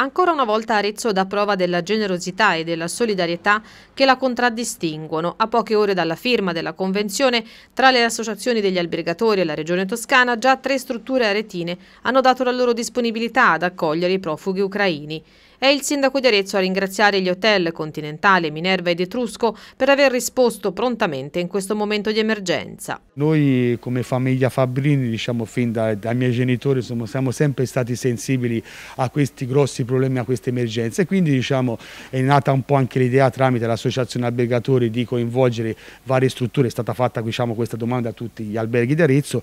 Ancora una volta Arezzo dà prova della generosità e della solidarietà che la contraddistinguono. A poche ore dalla firma della convenzione, tra le associazioni degli albergatori e la regione toscana, già tre strutture aretine hanno dato la loro disponibilità ad accogliere i profughi ucraini. È il sindaco di Arezzo a ringraziare gli hotel Continentale, Minerva ed Etrusco per aver risposto prontamente in questo momento di emergenza. Noi come famiglia Fabbrini, diciamo fin dai da miei genitori, siamo, siamo sempre stati sensibili a questi grossi problemi, a queste emergenze. Quindi diciamo, è nata un po' anche l'idea tramite l'associazione albergatori di coinvolgere varie strutture, è stata fatta diciamo, questa domanda a tutti gli alberghi di Arezzo,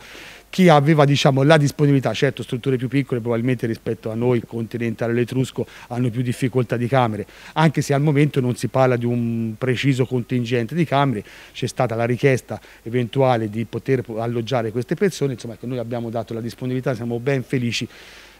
chi aveva diciamo, la disponibilità, certo strutture più piccole probabilmente rispetto a noi, continentale l'Etrusco, hanno più difficoltà di camere, anche se al momento non si parla di un preciso contingente di camere, c'è stata la richiesta eventuale di poter alloggiare queste persone, insomma noi abbiamo dato la disponibilità, siamo ben felici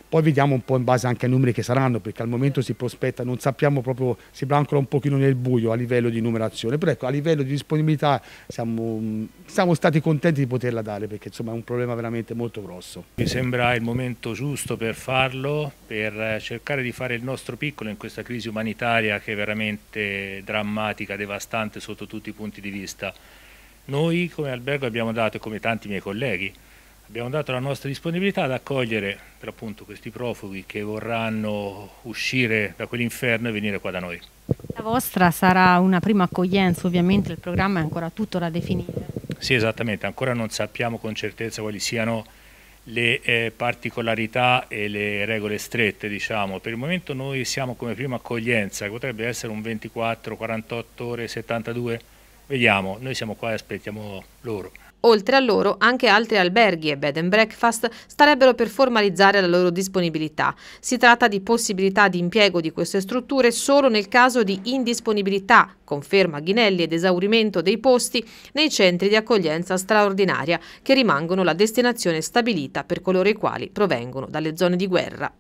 poi vediamo un po' in base anche ai numeri che saranno, perché al momento si prospetta, non sappiamo proprio, si ancora un pochino nel buio a livello di numerazione, però ecco, a livello di disponibilità siamo, siamo stati contenti di poterla dare, perché insomma è un problema veramente molto grosso. Mi sembra il momento giusto per farlo, per cercare di fare il nostro piccolo in questa crisi umanitaria che è veramente drammatica, devastante sotto tutti i punti di vista. Noi come albergo abbiamo dato, come tanti miei colleghi, Abbiamo dato la nostra disponibilità ad accogliere per appunto questi profughi che vorranno uscire da quell'inferno e venire qua da noi. La vostra sarà una prima accoglienza, ovviamente il programma è ancora tutto da definire. Sì, esattamente, ancora non sappiamo con certezza quali siano le eh, particolarità e le regole strette, diciamo. Per il momento noi siamo come prima accoglienza, potrebbe essere un 24, 48 ore, 72, vediamo, noi siamo qua e aspettiamo loro. Oltre a loro, anche altri alberghi e bed and breakfast starebbero per formalizzare la loro disponibilità. Si tratta di possibilità di impiego di queste strutture solo nel caso di indisponibilità, conferma Ghinelli ed esaurimento dei posti nei centri di accoglienza straordinaria che rimangono la destinazione stabilita per coloro i quali provengono dalle zone di guerra.